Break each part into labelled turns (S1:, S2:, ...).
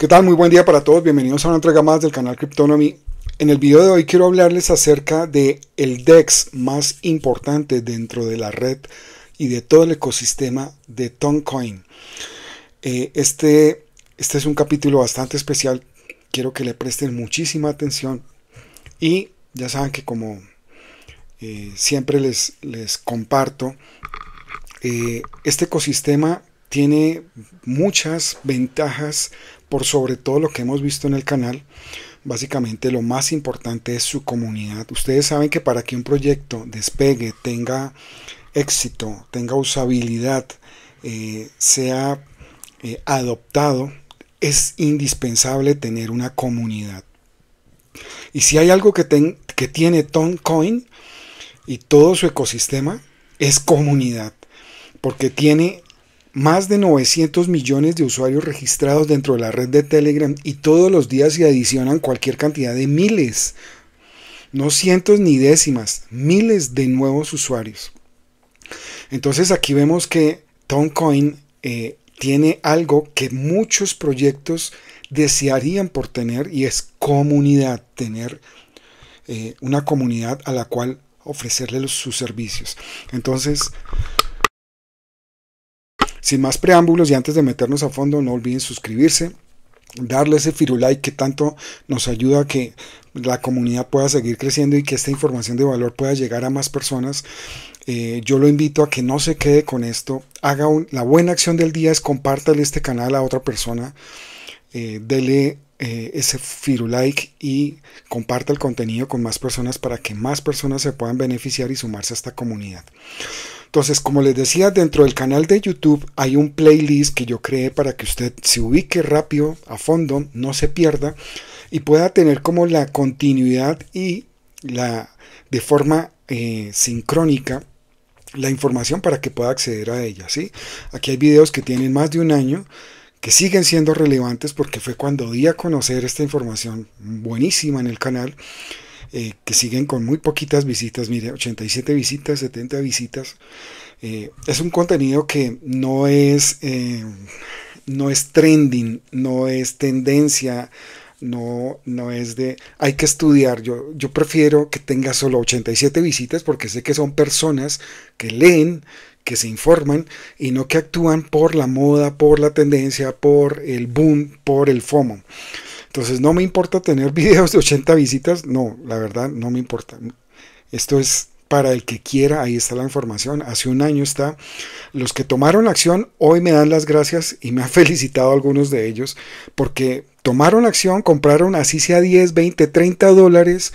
S1: ¿Qué tal? Muy buen día para todos. Bienvenidos a una entrega más del canal Cryptonomy. En el video de hoy quiero hablarles acerca de el DEX más importante dentro de la red y de todo el ecosistema de Toncoin. Eh, este, este es un capítulo bastante especial. Quiero que le presten muchísima atención. Y ya saben que como eh, siempre les, les comparto, eh, este ecosistema tiene muchas ventajas por sobre todo lo que hemos visto en el canal, básicamente lo más importante es su comunidad. Ustedes saben que para que un proyecto despegue, tenga éxito, tenga usabilidad, eh, sea eh, adoptado, es indispensable tener una comunidad. Y si hay algo que, que tiene Toncoin y todo su ecosistema, es comunidad, porque tiene más de 900 millones de usuarios registrados dentro de la red de Telegram y todos los días se adicionan cualquier cantidad de miles, no cientos ni décimas, miles de nuevos usuarios. Entonces aquí vemos que Toncoin eh, tiene algo que muchos proyectos desearían por tener y es comunidad, tener eh, una comunidad a la cual ofrecerle sus servicios. Entonces, sin más preámbulos y antes de meternos a fondo, no olviden suscribirse, darle ese firulai que tanto nos ayuda a que la comunidad pueda seguir creciendo y que esta información de valor pueda llegar a más personas. Eh, yo lo invito a que no se quede con esto. Haga la buena acción del día es compártale este canal a otra persona. Eh, dele eh, ese Firulike y comparta el contenido con más personas para que más personas se puedan beneficiar y sumarse a esta comunidad. Entonces, como les decía, dentro del canal de YouTube hay un playlist que yo creé para que usted se ubique rápido, a fondo, no se pierda y pueda tener como la continuidad y la de forma eh, sincrónica la información para que pueda acceder a ella. ¿sí? Aquí hay videos que tienen más de un año que siguen siendo relevantes porque fue cuando di a conocer esta información buenísima en el canal, eh, que siguen con muy poquitas visitas, mire, 87 visitas, 70 visitas. Eh, es un contenido que no es, eh, no es trending, no es tendencia, no, no es de hay que estudiar. Yo, yo prefiero que tenga solo 87 visitas porque sé que son personas que leen, que se informan y no que actúan por la moda, por la tendencia, por el boom, por el FOMO. Entonces no me importa tener videos de 80 visitas, no, la verdad no me importa. Esto es para el que quiera, ahí está la información, hace un año está. Los que tomaron acción hoy me dan las gracias y me han felicitado algunos de ellos porque tomaron acción, compraron así sea 10, 20, 30 dólares.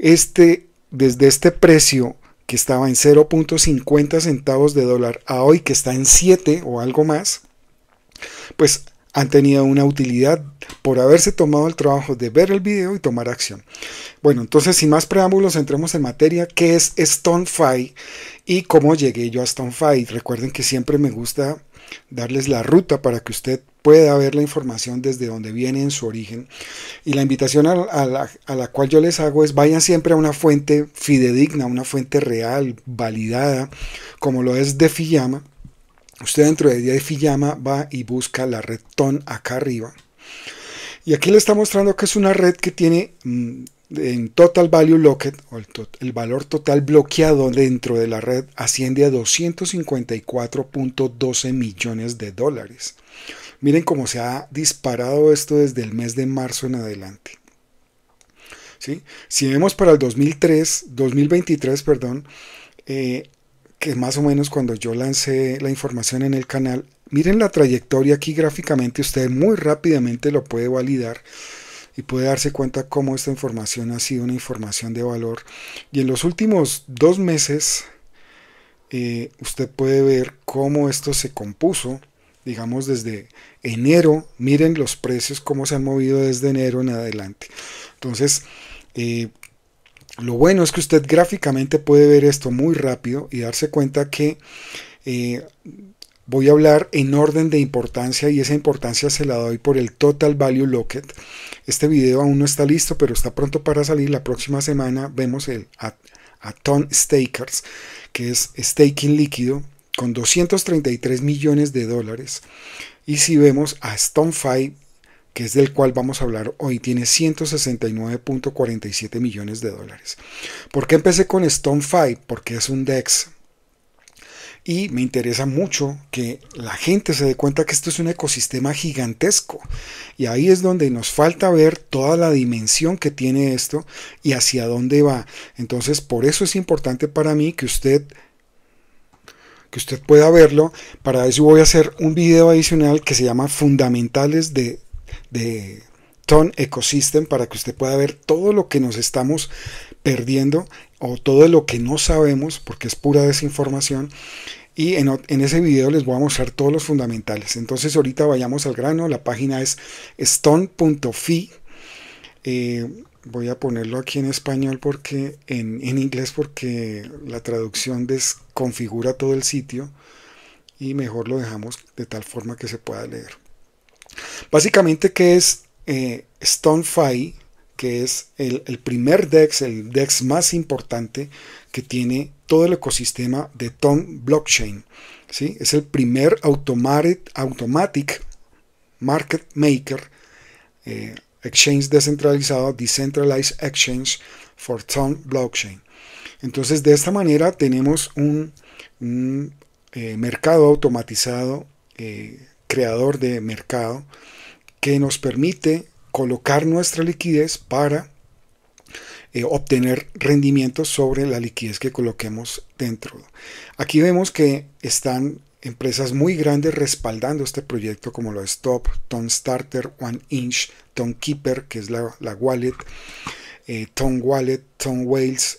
S1: Este, desde este precio que estaba en 0.50 centavos de dólar a hoy que está en 7 o algo más, pues han tenido una utilidad por haberse tomado el trabajo de ver el video y tomar acción. Bueno, entonces sin más preámbulos, entremos en materia, qué es StoneFi y cómo llegué yo a StoneFi. Recuerden que siempre me gusta darles la ruta para que usted puede haber la información desde donde viene en su origen. Y la invitación a, la, cual yo les hago es vayan siempre a una fuente fidedigna, una fuente real, validada, como lo es de Fiyama. Usted dentro de Fiyama va y busca la red TON acá arriba. Y aquí le está mostrando que es una red que tiene mm, en total value locked, o el, el valor total bloqueado dentro de la red asciende a 254.12 millones de dólares. Miren cómo se ha disparado esto desde el mes de marzo en adelante. ¿Sí? Si vemos para el 2003, 2023, perdón, eh, que más o menos cuando yo lancé la información en el canal, miren la trayectoria aquí gráficamente, usted muy rápidamente lo puede validar y puede darse cuenta cómo esta información ha sido una información de valor. Y en los últimos dos meses, eh, usted puede ver cómo esto se compuso digamos desde enero, miren los precios cómo se han movido desde enero en adelante. Entonces, eh, lo bueno es que usted gráficamente puede ver esto muy rápido y darse cuenta que eh, voy a hablar en orden de importancia y esa importancia se la doy por el Total Value Locket. Este video aún no está listo, pero está pronto para salir. La próxima semana vemos el aton Stakers, que es staking líquido con 233 millones de dólares. Y si vemos a Stonefy, que es del cual vamos a hablar hoy, tiene 169.47 millones de dólares. ¿Por qué empecé con Stonefy? Porque es un DEX. Y me interesa mucho que la gente se dé cuenta que esto es un ecosistema gigantesco. Y ahí es donde nos falta ver toda la dimensión que tiene esto y hacia dónde va. Entonces, por eso es importante para mí que usted que usted pueda verlo. Para eso voy a hacer un video adicional que se llama Fundamentales de, de Ton Ecosystem para que usted pueda ver todo lo que nos estamos perdiendo o todo lo que no sabemos porque es pura desinformación. Y en, ese video les voy a mostrar todos los fundamentales. Entonces ahorita vayamos al grano. La página es stone.fi voy a ponerlo aquí en español porque en, inglés porque la traducción desconfigura todo el sitio y mejor lo dejamos de tal forma que se pueda leer. Básicamente, eh, que es eh, StoneFi? Que es el, primer DEX, el DEX más importante que tiene todo el ecosistema de Tom Blockchain. ¿sí? Es el primer automatic, market maker eh, Exchange descentralizado, Decentralized Exchange for Tongue Blockchain. Entonces, de esta manera tenemos un, eh, mercado automatizado, eh, creador de mercado, que nos permite colocar nuestra liquidez para eh, obtener rendimiento sobre la liquidez que coloquemos dentro. Aquí vemos que están empresas muy grandes respaldando este proyecto como lo stop Top, Starter, One Inch, Tom Keeper, que es la, wallet, eh, Tom Wallet, Tom Wales,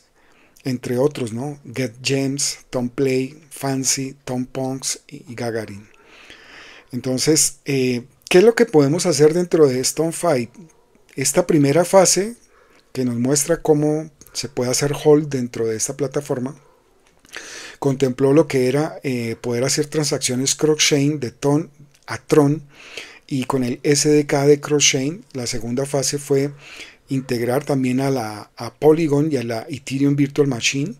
S1: entre otros, ¿no? Get Gems, Tom Play, Fancy, Tom Punks y Gagarin. Entonces, eh, ¿qué es lo que podemos hacer dentro de Stone Fight? Esta primera fase que nos muestra cómo se puede hacer hold dentro de esta plataforma, contempló lo que era eh, poder hacer transacciones crosschain de TON a TRON y con el SDK de crosschain, la segunda fase fue integrar también a la Polygon y a la Ethereum Virtual Machine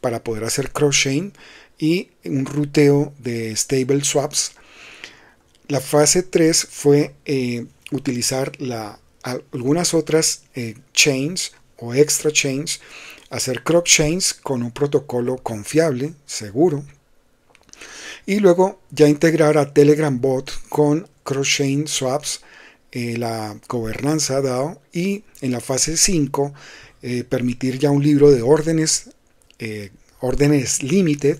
S1: para poder hacer crosschain y un ruteo de stable swaps. La fase 3 fue eh, utilizar la algunas otras eh, chains o extra chains, hacer crop chains con un protocolo confiable, seguro, y luego ya integrar a Telegram Bot con cross chain swaps, eh, la gobernanza dado y en la fase 5 eh, permitir ya un libro de órdenes, órdenes límite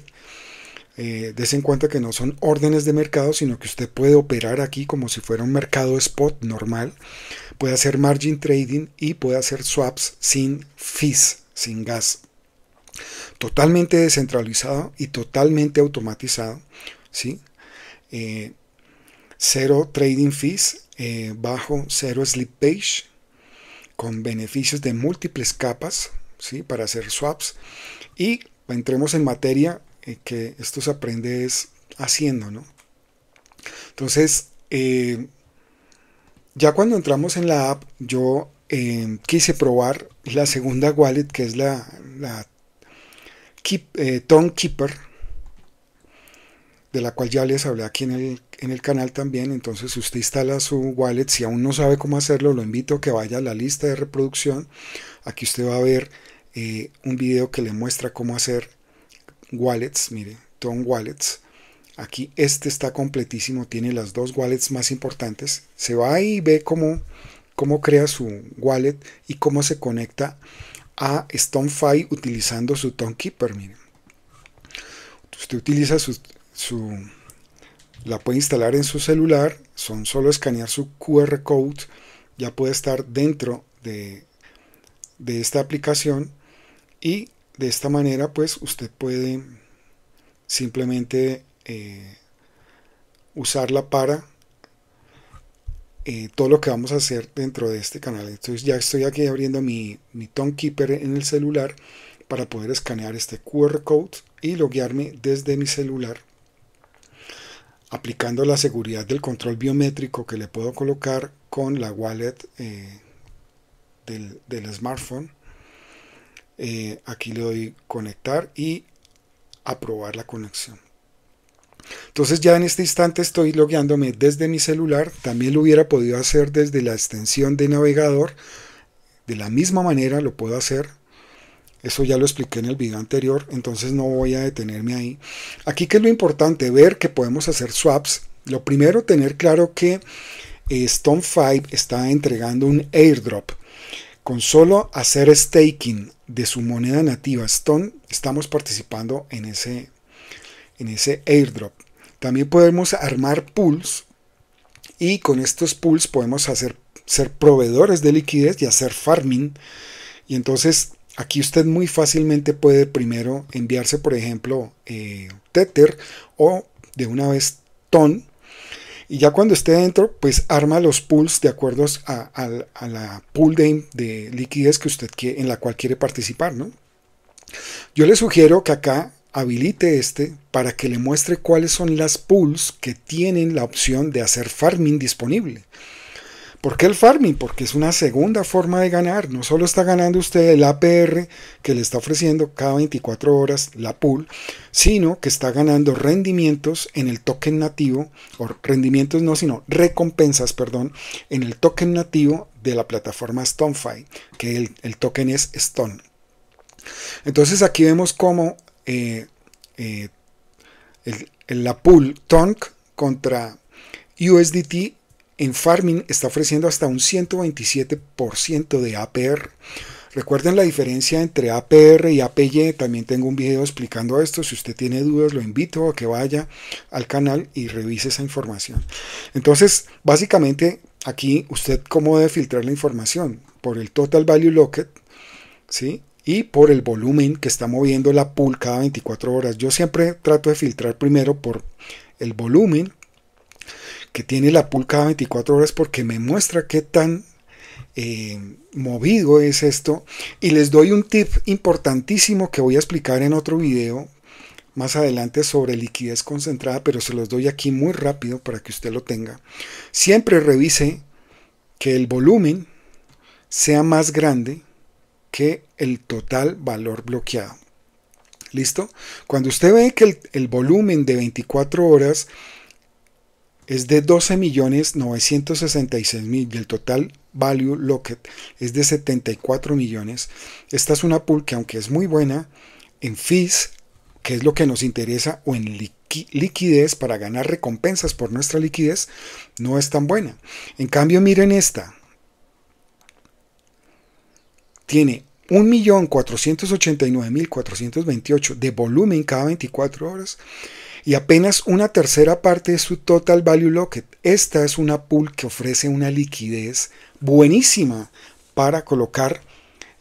S1: eh, en cuenta que no son órdenes de mercado, sino que usted puede operar aquí como si fuera un mercado spot normal, puede hacer margin trading y puede hacer swaps sin fees, sin gas. Totalmente descentralizado y totalmente automatizado. ¿sí? Eh, cero trading fees, eh, bajo cero slip page, con beneficios de múltiples capas ¿sí? para hacer swaps. Y entremos en materia eh, que esto se aprende es haciendo, Entonces, eh, ya cuando entramos en la app, yo eh, quise probar la segunda wallet, que es la, la Keep, Keeper, de la cual ya les hablé aquí en el, en el canal también. Entonces, usted instala su wallet. Si aún no sabe cómo hacerlo, lo invito a que vaya a la lista de reproducción. Aquí usted va a ver un video que le muestra cómo hacer wallets, mire, Tone Wallets. Aquí este está completísimo, tiene las dos wallets más importantes. Se va y ve cómo, cómo crea su wallet y cómo se conecta a StoneFi utilizando su ToneKeeper. Mire. Usted utiliza su, la puede instalar en su celular, son solo escanear su QR code, ya puede estar dentro de, de esta aplicación y de esta manera, pues usted puede simplemente eh, usarla para eh, todo lo que vamos a hacer dentro de este canal. Entonces ya estoy aquí abriendo mi, mi en el celular para poder escanear este QR code y loguearme desde mi celular aplicando la seguridad del control biométrico que le puedo colocar con la wallet eh, del smartphone eh, aquí le doy conectar y aprobar la conexión. Entonces ya en este instante estoy logueándome desde mi celular, también lo hubiera podido hacer desde la extensión de navegador, de la misma manera lo puedo hacer, eso ya lo expliqué en el video anterior, entonces no voy a detenerme ahí. Aquí que es lo importante, ver que podemos hacer swaps, lo primero tener claro que eh, Stone 5 está entregando un airdrop, con solo hacer staking de su moneda nativa Stone, estamos participando en ese, en ese airdrop. También podemos armar pools y con estos pools podemos hacer, ser proveedores de liquidez y hacer farming. Y entonces aquí usted muy fácilmente puede primero enviarse, por ejemplo, eh, Tether o de una vez TON y ya cuando esté dentro, pues arma los pools de acuerdo a, la pool de, de, liquidez que usted en la cual quiere participar, ¿no? Yo le sugiero que acá habilite este para que le muestre cuáles son las pools que tienen la opción de hacer farming disponible. ¿Por qué el farming? Porque es una segunda forma de ganar. No solo está ganando usted el APR que le está ofreciendo cada 24 horas la pool, sino que está ganando rendimientos en el token nativo, o rendimientos no, sino recompensas, perdón, en el token nativo de la plataforma StoneFi, que el, token es Stone. Entonces aquí vemos cómo eh, eh, la pool Tonk contra USDT en farming está ofreciendo hasta un 127% de APR. Recuerden la diferencia entre APR y APY, también tengo un video explicando esto, si usted tiene dudas lo invito a que vaya al canal y revise esa información. Entonces, básicamente aquí usted cómo debe filtrar la información, por el Total Value Locked, ¿sí? Y por el volumen que está moviendo la pool cada 24 horas. Yo siempre trato de filtrar primero por el volumen que tiene la cada 24 horas porque me muestra qué tan eh, movido es esto. Y les doy un tip importantísimo que voy a explicar en otro video más adelante sobre liquidez concentrada, pero se los doy aquí muy rápido para que usted lo tenga. Siempre revise que el volumen sea más grande que el total valor bloqueado. ¿Listo? Cuando usted ve que el, el volumen de 24 horas es de 12 millones 966 mil y el total value locket es de 74 millones. Esta es una pool que aunque es muy buena, en fees, que es lo que nos interesa, o en liquidez para ganar recompensas por nuestra liquidez, no es tan buena. En cambio, miren esta. Tiene 1.489.428 de volumen cada 24 horas y apenas una tercera parte de su total value locket. Esta es una pool que ofrece una liquidez buenísima para colocar,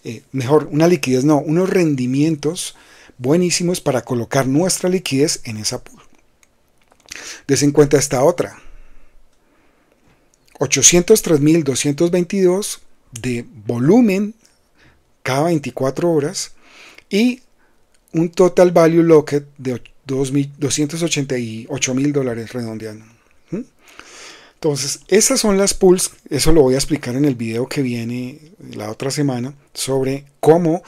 S1: eh, mejor, una liquidez, no, unos rendimientos buenísimos para colocar nuestra liquidez en esa pool. Des cuenta esta otra. 803.222 de volumen cada 24 horas y un total value locket de 288 mil dólares redondeando. ¿Mm? Entonces, esas son las pools, eso lo voy a explicar en el video que viene la otra semana, sobre cómo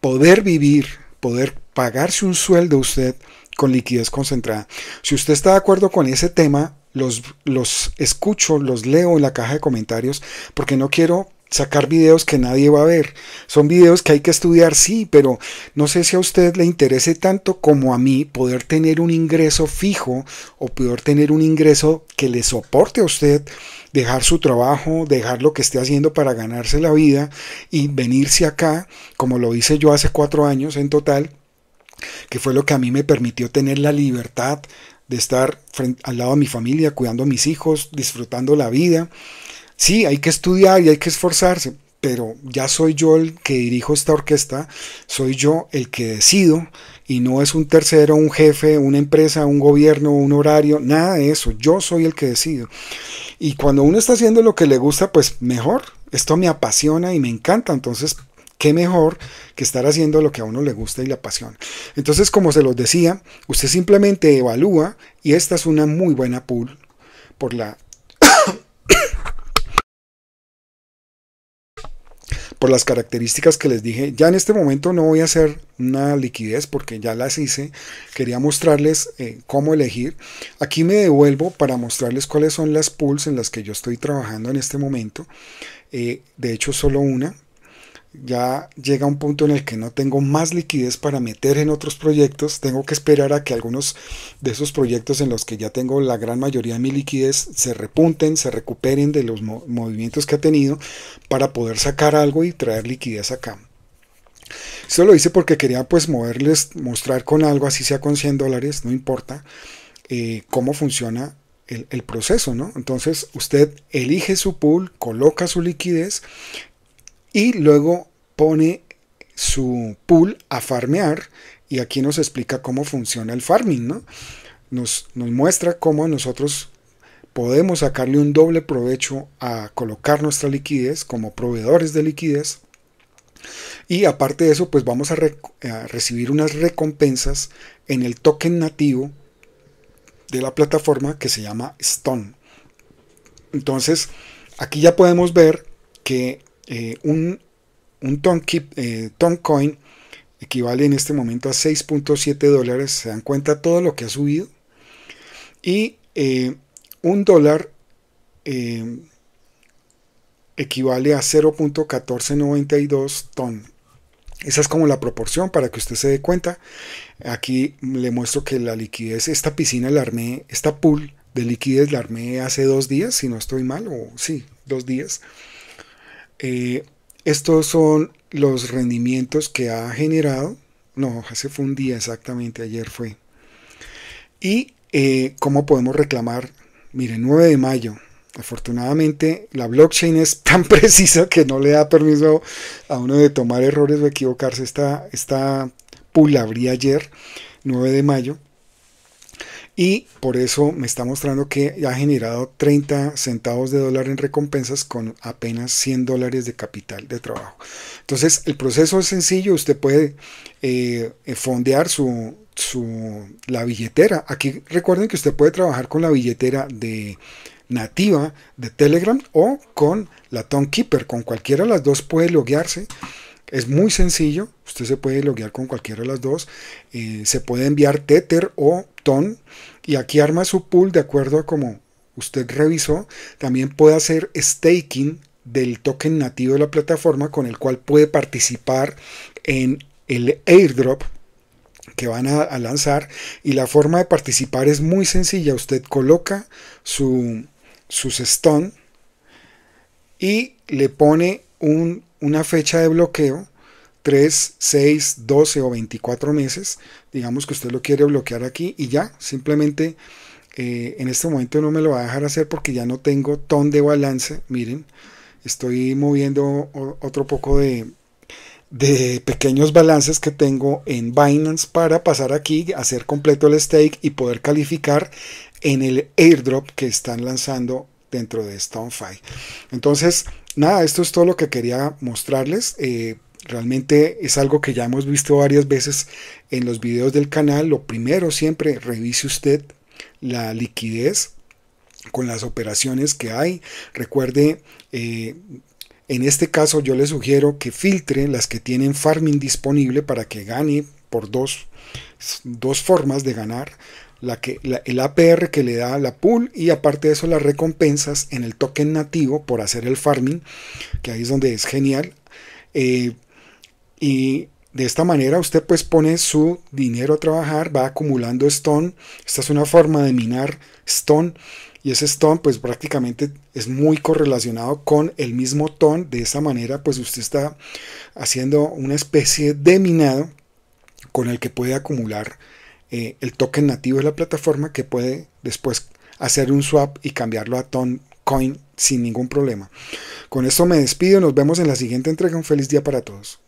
S1: poder vivir, poder pagarse un sueldo usted con liquidez concentrada. Si usted está de acuerdo con ese tema, los, los escucho, los leo en la caja de comentarios, porque no quiero sacar videos que nadie va a ver. Son videos que hay que estudiar, sí, pero no sé si a usted le interese tanto como a mí poder tener un ingreso fijo o poder tener un ingreso que le soporte a usted dejar su trabajo, dejar lo que esté haciendo para ganarse la vida y venirse acá, como lo hice yo hace cuatro años en total, que fue lo que a mí me permitió tener la libertad de estar al lado de mi familia, cuidando a mis hijos, disfrutando la vida Sí, hay que estudiar y hay que esforzarse, pero ya soy yo el que dirijo esta orquesta, soy yo el que decido y no es un tercero, un jefe, una empresa, un gobierno, un horario, nada de eso, yo soy el que decido. Y cuando uno está haciendo lo que le gusta, pues mejor, esto me apasiona y me encanta, entonces qué mejor que estar haciendo lo que a uno le gusta y le apasiona. Entonces, como se los decía, usted simplemente evalúa y esta es una muy buena pool por la por las características que les dije. Ya en este momento no voy a hacer una liquidez porque ya las hice. Quería mostrarles eh, cómo elegir. Aquí me devuelvo para mostrarles cuáles son las pools en las que yo estoy trabajando en este momento. Eh, de hecho, solo una, ya llega un punto en el que no tengo más liquidez para meter en otros proyectos, tengo que esperar a que algunos de esos proyectos en los que ya tengo la gran mayoría de mi liquidez se repunten, se recuperen de los movimientos que ha tenido para poder sacar algo y traer liquidez acá. solo lo hice porque quería pues moverles, mostrar con algo, así sea con 100 dólares, no importa, eh, cómo funciona el, el, proceso, ¿no? Entonces usted elige su pool, coloca su liquidez y luego pone su pool a farmear y aquí nos explica cómo funciona el farming, ¿no? Nos, nos muestra cómo nosotros podemos sacarle un doble provecho a colocar nuestra liquidez como proveedores de liquidez y aparte de eso pues vamos a, a recibir unas recompensas en el token nativo de la plataforma que se llama Stone entonces aquí ya podemos ver que eh, un, un eh, ton, coin equivale en este momento a 6.7 dólares, se dan cuenta todo lo que ha subido. Y eh, un dólar equivale a 0.1492 ton. Esa es como la proporción para que usted se dé cuenta. Aquí le muestro que la liquidez, esta piscina la armé, esta pool de liquidez la armé hace dos días, si no estoy mal, o sí, dos días. Eh, estos son los rendimientos que ha generado. No, hace fue un día exactamente, ayer fue. Y eh, cómo podemos reclamar. Mire, 9 de mayo. Afortunadamente la blockchain es tan precisa que no le da permiso a uno de tomar errores o equivocarse. Esta, esta pulabría ayer, 9 de mayo y por eso me está mostrando que ha generado 30 centavos de dólar en recompensas con apenas 100 dólares de capital de trabajo. Entonces el proceso es sencillo, usted puede eh, fondear su, la billetera. Aquí recuerden que usted puede trabajar con la billetera de nativa de Telegram o con la Tonkeeper, con cualquiera de las dos puede loguearse es muy sencillo, usted se puede loguear con cualquiera de las dos, eh, se puede enviar Tether o Ton y aquí arma su pool de acuerdo a como usted revisó. También puede hacer staking del token nativo de la plataforma con el cual puede participar en el airdrop que van a, lanzar y la forma de participar es muy sencilla. Usted coloca su, sus stone y le pone una fecha de bloqueo, 3, 6, 12 o 24 meses, digamos que usted lo quiere bloquear aquí y ya, simplemente eh, en este momento no me lo va a dejar hacer porque ya no tengo ton de balance, miren, estoy moviendo otro poco de, de pequeños balances que tengo en Binance para pasar aquí, hacer completo el stake y poder calificar en el airdrop que están lanzando dentro de StoneFi. Entonces, nada, esto es todo lo que quería mostrarles. Eh, realmente es algo que ya hemos visto varias veces en los videos del canal. Lo primero siempre revise usted la liquidez con las operaciones que hay. Recuerde, eh, en este caso yo le sugiero que filtre las que tienen farming disponible para que gane por dos formas de ganar la que, el APR que le da la pool y aparte de eso las recompensas en el token nativo por hacer el farming, que ahí es donde es genial. Eh, y de esta manera usted pues pone su dinero a trabajar, va acumulando stone. Esta es una forma de minar stone y ese stone pues prácticamente es muy correlacionado con el mismo ton. De esa manera pues usted está haciendo una especie de minado con el que puede acumular eh, el token nativo de la plataforma que puede después hacer un swap y cambiarlo a Ton Coin sin ningún problema. Con esto me despido, nos vemos en la siguiente entrega, un feliz día para todos.